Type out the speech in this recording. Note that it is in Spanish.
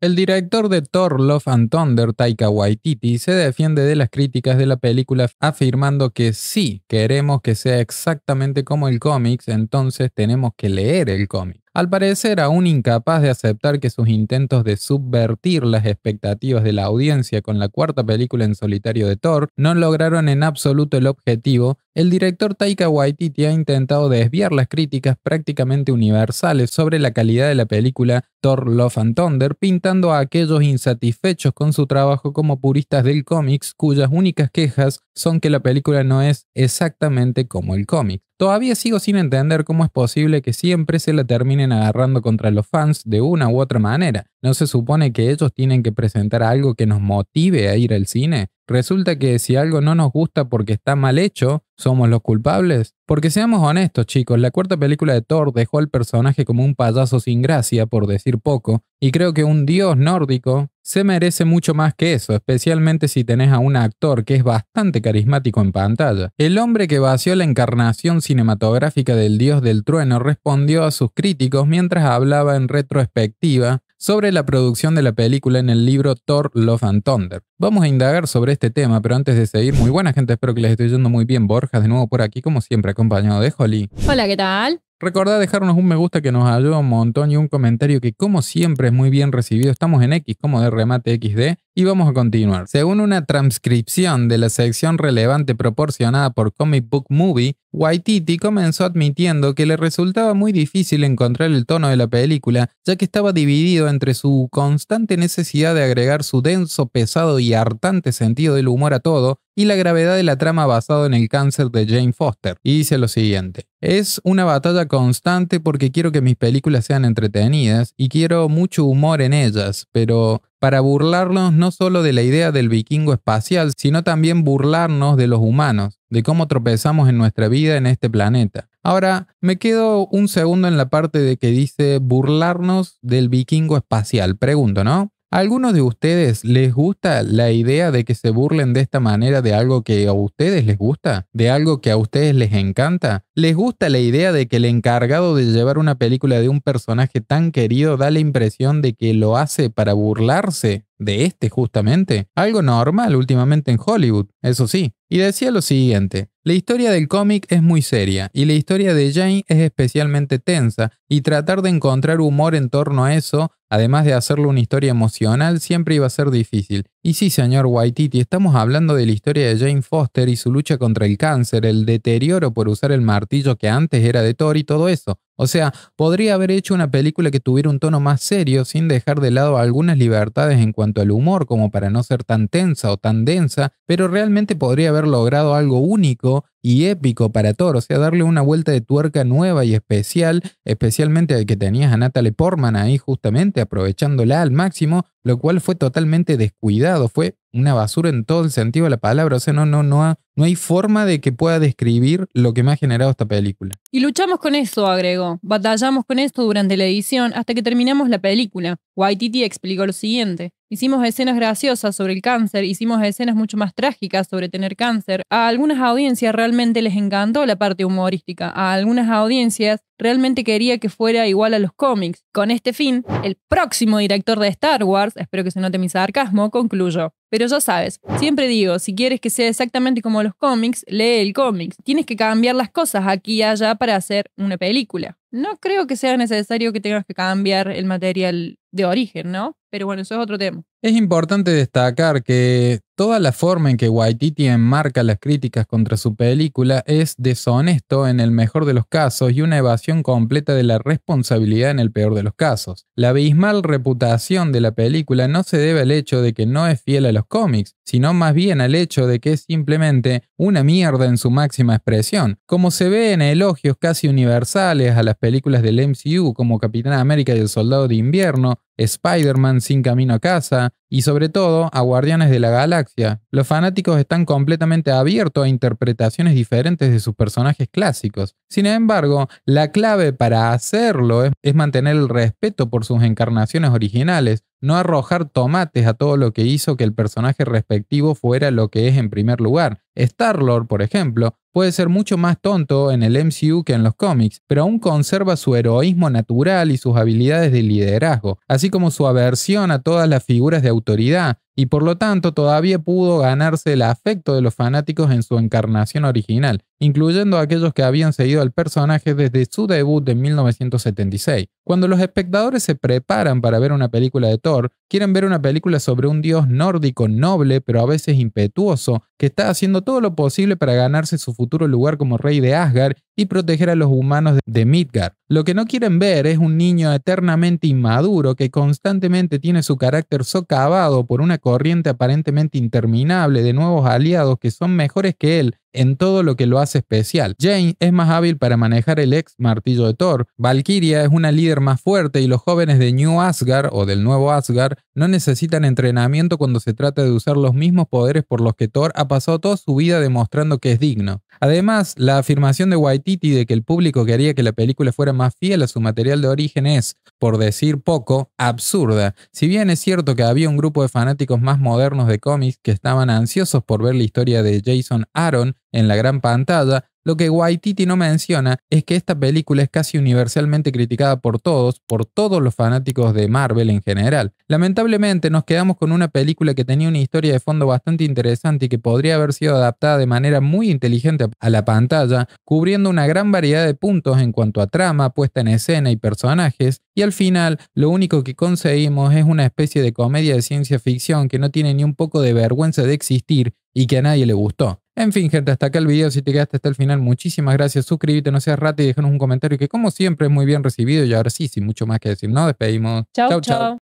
El director de Thor Love and Thunder, Taika Waititi, se defiende de las críticas de la película afirmando que si queremos que sea exactamente como el cómic, entonces tenemos que leer el cómic al parecer aún incapaz de aceptar que sus intentos de subvertir las expectativas de la audiencia con la cuarta película en solitario de Thor no lograron en absoluto el objetivo, el director Taika Waititi ha intentado desviar las críticas prácticamente universales sobre la calidad de la película Thor Love and Thunder, pintando a aquellos insatisfechos con su trabajo como puristas del cómics cuyas únicas quejas son que la película no es exactamente como el cómic. Todavía sigo sin entender cómo es posible que siempre se la terminen agarrando contra los fans de una u otra manera. ¿No se supone que ellos tienen que presentar algo que nos motive a ir al cine? Resulta que si algo no nos gusta porque está mal hecho, somos los culpables. Porque seamos honestos, chicos, la cuarta película de Thor dejó al personaje como un payaso sin gracia, por decir poco, y creo que un dios nórdico se merece mucho más que eso, especialmente si tenés a un actor que es bastante carismático en pantalla. El hombre que vació la encarnación cinematográfica del dios del trueno respondió a sus críticos mientras hablaba en retrospectiva sobre la producción de la película en el libro Thor, Love and Thunder. Vamos a indagar sobre este tema, pero antes de seguir, muy buena gente, espero que les esté yendo muy bien. Borjas de nuevo por aquí, como siempre, acompañado de Holly. Hola, ¿qué tal? Recordad dejarnos un me gusta que nos ayuda un montón y un comentario que como siempre es muy bien recibido. Estamos en X como de remate XD y vamos a continuar. Según una transcripción de la sección relevante proporcionada por Comic Book Movie, Waititi comenzó admitiendo que le resultaba muy difícil encontrar el tono de la película, ya que estaba dividido entre su constante necesidad de agregar su denso, pesado y hartante sentido del humor a todo y la gravedad de la trama basado en el cáncer de Jane Foster. Y dice lo siguiente. Es una batalla constante porque quiero que mis películas sean entretenidas y quiero mucho humor en ellas, pero para burlarnos no solo de la idea del vikingo espacial, sino también burlarnos de los humanos, de cómo tropezamos en nuestra vida en este planeta. Ahora, me quedo un segundo en la parte de que dice burlarnos del vikingo espacial, pregunto, ¿no? ¿A algunos de ustedes les gusta la idea de que se burlen de esta manera de algo que a ustedes les gusta? ¿De algo que a ustedes les encanta? ¿Les gusta la idea de que el encargado de llevar una película de un personaje tan querido da la impresión de que lo hace para burlarse de este justamente, algo normal últimamente en Hollywood, eso sí, y decía lo siguiente, la historia del cómic es muy seria y la historia de Jane es especialmente tensa y tratar de encontrar humor en torno a eso, además de hacerlo una historia emocional, siempre iba a ser difícil. Y sí, señor Waititi, estamos hablando de la historia de Jane Foster y su lucha contra el cáncer, el deterioro por usar el martillo que antes era de Thor y todo eso. O sea, podría haber hecho una película que tuviera un tono más serio sin dejar de lado algunas libertades en cuanto al humor, como para no ser tan tensa o tan densa, pero realmente podría haber logrado algo único y épico para Thor, o sea, darle una vuelta de tuerca nueva y especial, especialmente de que tenías a Natalie Portman ahí justamente, aprovechándola al máximo, lo cual fue totalmente descuidado, fue una basura en todo el sentido de la palabra, o sea, no, no, no, no hay forma de que pueda describir lo que me ha generado esta película. Y luchamos con eso, agregó, batallamos con esto durante la edición hasta que terminamos la película. Waititi explicó lo siguiente. Hicimos escenas graciosas sobre el cáncer, hicimos escenas mucho más trágicas sobre tener cáncer. A algunas audiencias realmente les encantó la parte humorística, a algunas audiencias realmente quería que fuera igual a los cómics. Con este fin, el próximo director de Star Wars, espero que se note mi sarcasmo, concluyó. Pero ya sabes, siempre digo, si quieres que sea exactamente como los cómics, lee el cómics. Tienes que cambiar las cosas aquí y allá para hacer una película. No creo que sea necesario que tengas que cambiar el material de origen, ¿no? Pero bueno, eso es otro tema. Es importante destacar que toda la forma en que Waititi enmarca las críticas contra su película es deshonesto en el mejor de los casos y una evasión completa de la responsabilidad en el peor de los casos. La abismal reputación de la película no se debe al hecho de que no es fiel a los cómics, sino más bien al hecho de que es simplemente una mierda en su máxima expresión, como se ve en elogios casi universales a las películas del MCU como Capitán América y el Soldado de Invierno, Spider-Man sin camino a casa, y sobre todo a Guardianes de la Galaxia. Los fanáticos están completamente abiertos a interpretaciones diferentes de sus personajes clásicos. Sin embargo, la clave para hacerlo es, mantener el respeto por sus encarnaciones originales, no arrojar tomates a todo lo que hizo que el personaje respectivo fuera lo que es en primer lugar. Star-Lord, por ejemplo, puede ser mucho más tonto en el MCU que en los cómics, pero aún conserva su heroísmo natural y sus habilidades de liderazgo, así como su aversión a todas las figuras de autoridad y por lo tanto todavía pudo ganarse el afecto de los fanáticos en su encarnación original, incluyendo aquellos que habían seguido al personaje desde su debut de 1976. Cuando los espectadores se preparan para ver una película de Thor, quieren ver una película sobre un dios nórdico noble pero a veces impetuoso, que está haciendo todo lo posible para ganarse su futuro lugar como rey de Asgard y proteger a los humanos de Midgard. Lo que no quieren ver es un niño eternamente inmaduro que constantemente tiene su carácter socavado por una corriente aparentemente interminable de nuevos aliados que son mejores que él en todo lo que lo hace especial. Jane es más hábil para manejar el ex martillo de Thor. Valkyria es una líder más fuerte y los jóvenes de New Asgard o del nuevo Asgard no necesitan entrenamiento cuando se trata de usar los mismos poderes por los que Thor ha pasado toda su vida demostrando que es digno. Además, la afirmación de Waititi de que el público quería que la película fuera más fiel a su material de origen es, por decir poco, absurda. Si bien es cierto que había un grupo de fanáticos más modernos de cómics que estaban ansiosos por ver la historia de Jason Aaron, en la gran pantalla, lo que Waititi no menciona es que esta película es casi universalmente criticada por todos, por todos los fanáticos de Marvel en general. Lamentablemente nos quedamos con una película que tenía una historia de fondo bastante interesante y que podría haber sido adaptada de manera muy inteligente a la pantalla, cubriendo una gran variedad de puntos en cuanto a trama, puesta en escena y personajes, y al final lo único que conseguimos es una especie de comedia de ciencia ficción que no tiene ni un poco de vergüenza de existir y que a nadie le gustó. En fin, gente, hasta acá el video. Si te quedaste hasta el final, muchísimas gracias. Suscríbete, no seas rata y déjanos un comentario que como siempre es muy bien recibido. Y ahora sí, sin mucho más que decir, nos despedimos. Chao, chao.